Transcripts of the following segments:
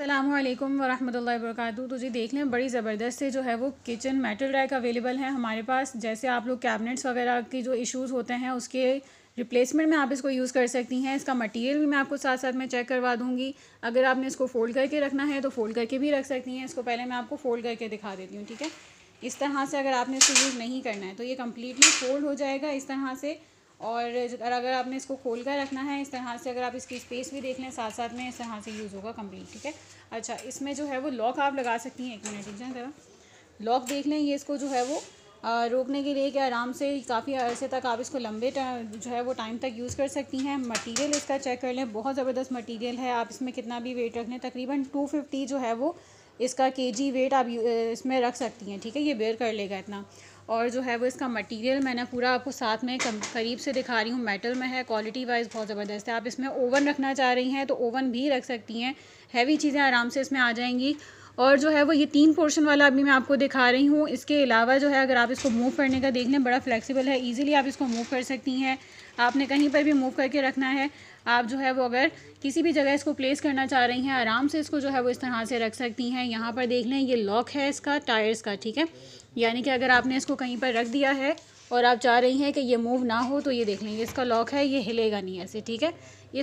अल्लाम वरहमल वरक तो जी देख लें बड़ी ज़बरदस्त से जो है वो किचन मेटल रैक अवेलेबल है हमारे पास जैसे आप लोग कैबिनेट्स वगैरह के जो इश्यूज़ होते हैं उसके रिप्लेसमेंट में आप इसको यूज़ कर सकती हैं इसका मटेरियल भी मैं आपको साथ साथ में चेक करवा दूँगी अगर आपने इसको फ़ोल्ड करके रखना है तो फ़ोल्ड करके भी रख सकती हैं इसको पहले मैं आपको फ़ोल्ड करके दिखा देती हूँ ठीक है इस तरह से अगर आपने इसको यूज़ नहीं करना है तो ये कम्प्लीटली फोल्ड हो जाएगा इस तरह से और अगर आपने इसको खोल कर रखना है इस तरह से अगर आप इसकी स्पेस भी देख लें साथ साथ में इस तरह से यूज़ होगा कंप्लीट ठीक है अच्छा इसमें जो है वो लॉक आप लगा सकती हैं एक मिनट ठीक है ज़रा तो लॉक देख लें ये इसको जो है वो रोकने के लिए कि आराम से काफ़ी अरसे तक आप इसको लंबे जो है वो टाइम तक यूज़ कर सकती हैं मटीरियल इसका चेक कर लें बहुत ज़बरदस्त मटीरियल है आप इसमें कितना भी वेट रख लें तकरीबन टू जो है वो इसका के वेट आप इसमें रख सकती हैं ठीक है ये बेयर कर लेगा इतना और जो है वो इसका मटेरियल मैंने पूरा आपको साथ में करीब से दिखा रही हूँ मेटल में है क्वालिटी वाइज बहुत ज़बरदस्त है आप इसमें ओवन रखना चाह रही हैं तो ओवन भी रख सकती हैं हैवी चीज़ें आराम से इसमें आ जाएंगी और जो है वो ये तीन पोर्शन वाला अभी मैं आपको दिखा रही हूँ इसके अलावा जो है अगर आप इसको मूव करने का देख लें बड़ा फ्लेक्सिबल है ईज़िली आप इसको मूव कर सकती हैं आपने कहीं पर भी मूव करके रखना है आप जो है वो अगर किसी भी जगह इसको प्लेस करना चाह रही हैं आराम से इसको जो है वो इस तरह से रख सकती हैं यहाँ पर देख लें ये लॉक है इसका टायर्स का ठीक है यानी कि अगर आपने इसको कहीं पर रख दिया है और आप चाह रही हैं कि ये मूव ना हो तो ये देख लेंगे इसका लॉक है ये हिलेगा नहीं ऐसे ठीक है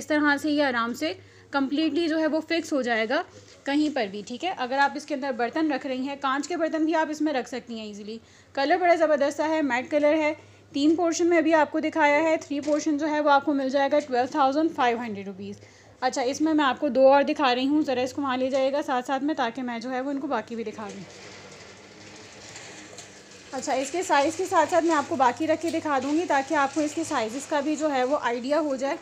इस तरह से ये आराम से कम्प्लीटली जो है वो फिक्स हो जाएगा कहीं पर भी ठीक है अगर आप इसके अंदर बर्तन रख रही हैं कांच के बर्तन भी आप इसमें रख सकती हैं ईजिली कलर बड़ा ज़बरदस्त है मैट कलर है तीन पोर्शन में अभी आपको दिखाया है थ्री पोर्शन जो है वो आपको मिल जाएगा twelve thousand five hundred rupees अच्छा इसमें मैं आपको दो और दिखा रही हूँ ज़रा इसको वहाँ ले जाएगा साथ साथ में ताकि मैं जो है वो इनको बाकी भी दिखा दूँ अच्छा इसके साइज़ के साथ साथ मैं आपको बाकी रख के दिखा दूँगी ताकि आपको इसके साइज़ का भी जो है वो आइडिया हो जाए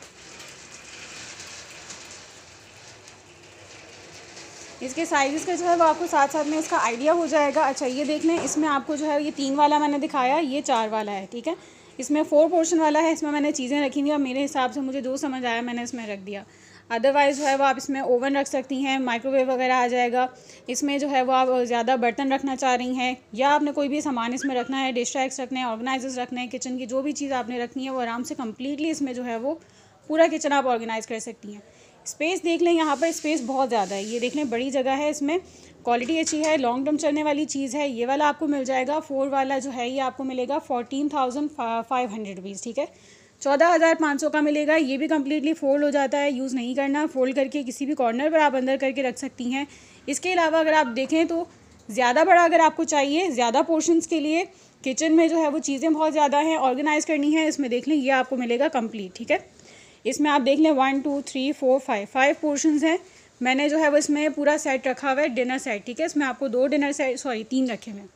इसके साइज़ का जो है वो आपको साथ साथ में इसका आइडिया हो जाएगा अच्छा ये देख लें इसमें आपको जो है ये तीन वाला मैंने दिखाया ये चार वाला है ठीक है इसमें फोर पोर्शन वाला है इसमें मैंने चीज़ें रखी हुई और मेरे हिसाब से मुझे जो समझ आया मैंने इसमें रख दिया अदरवाइज़ जो है वो आप इसमें ओवन रख सकती हैं माइक्रोवेव वगैरह आ जाएगा इसमें जो है वो आप ज़्यादा बर्तन रखना चाह रही हैं या आपने कोई भी सामान इसमें रखना है डिश रैक्स रखने हैं ऑर्गेनाइजर्स रखने हैं किचन की जो भी चीज़ आपने रखनी है वो आराम से कम्प्लीटली इसमें जो है वो पूरा किचन आप ऑर्गेनाइज़ कर सकती हैं स्पेस देख लें यहाँ पर स्पेस बहुत ज़्यादा है ये देख लें बड़ी जगह है इसमें क्वालिटी अच्छी है लॉन्ग टर्म चलने वाली चीज़ है ये वाला आपको मिल जाएगा फोर वाला जो है ये आपको मिलेगा fourteen thousand five hundred rupees ठीक है चौदह हज़ार पाँच सौ का मिलेगा ये भी कम्प्लीटली फोल्ड हो जाता है यूज़ नहीं करना फोल्ड करके किसी भी कॉर्नर पर आप अंदर करके रख सकती हैं इसके अलावा अगर आप देखें तो ज़्यादा बड़ा अगर आपको चाहिए ज़्यादा पोर्शंस के लिए किचन में जो है वो चीज़ें बहुत ज़्यादा हैं ऑर्गेनाइज़ करनी है इसमें देख लें ये आपको मिलेगा कम्प्लीट ठीक है इसमें आप देख लें one two three four five five portion हैं मैंने जो है वो इसमें पूरा सेट रखा हुआ है डिनर सेट ठीक है इसमें आपको दो डिनर सेट सॉरी तीन रखे हुए हैं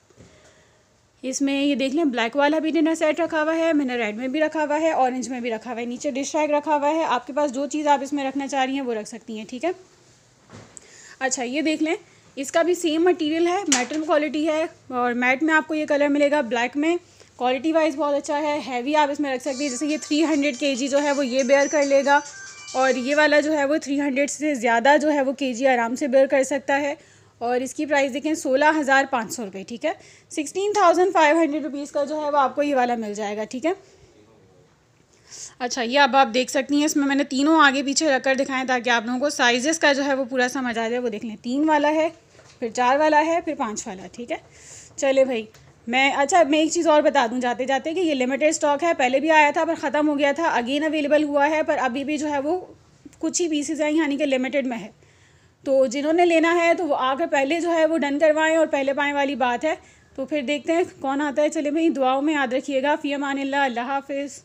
इसमें ये देख लें ब्लैक वाला भी डिनर सेट रखा हुआ है मैंने रेड में भी रखा हुआ है ऑरेंज में भी रखा हुआ है नीचे डिश रैक रखा हुआ है आपके पास जो चीज़ आप इसमें रखना चाह रही हैं वो रख सकती हैं ठीक है अच्छा ये देख लें इसका भी सेम मटेरियल है मेटल क्वालिटी है और मैट में आपको ये कलर मिलेगा ब्लैक में क्वालिटी वाइज बहुत अच्छा है हैवी आप इसमें रख सकते हैं जैसे ये थ्री हंड्रेड के जी जो है वो ये बेयर कर लेगा और ये वाला जो है वो थ्री हंड्रेड से ज़्यादा जो है वो के जी आराम से बेयर कर सकता है और इसकी प्राइस देखें सोलह हज़ार पाँच सौ रुपये ठीक है sixteen thousand five hundred rupees का जो है वो आपको ये वाला मिल जाएगा ठीक है अच्छा ये अब आप देख सकती हैं इसमें मैंने तीनों आगे पीछे रख कर दिखाएं ताकि आप लोगों को साइजेस का जो है वो पूरा समझ आ जाए वो देख लें तीन वाला है फिर चार वाला है फिर पाँच वाला ठीक है चले भाई मैं अच्छा मैं एक चीज़ और बता दूं जाते जाते कि ये लिमिटेड स्टॉक है पहले भी आया था पर ख़त्म हो गया था अगेन अवेलेबल हुआ है पर अभी भी जो है वो कुछ ही पीसेज हैं यानी कि लिमिटेड में है तो जिन्होंने लेना है तो वो आकर पहले जो है वो डन करवाएं और पहले पाएँ वाली बात है तो फिर देखते हैं कौन आता है चले भाई दुआओं में याद रखिएगा फ़ी अमान अल्लाह हाफिज़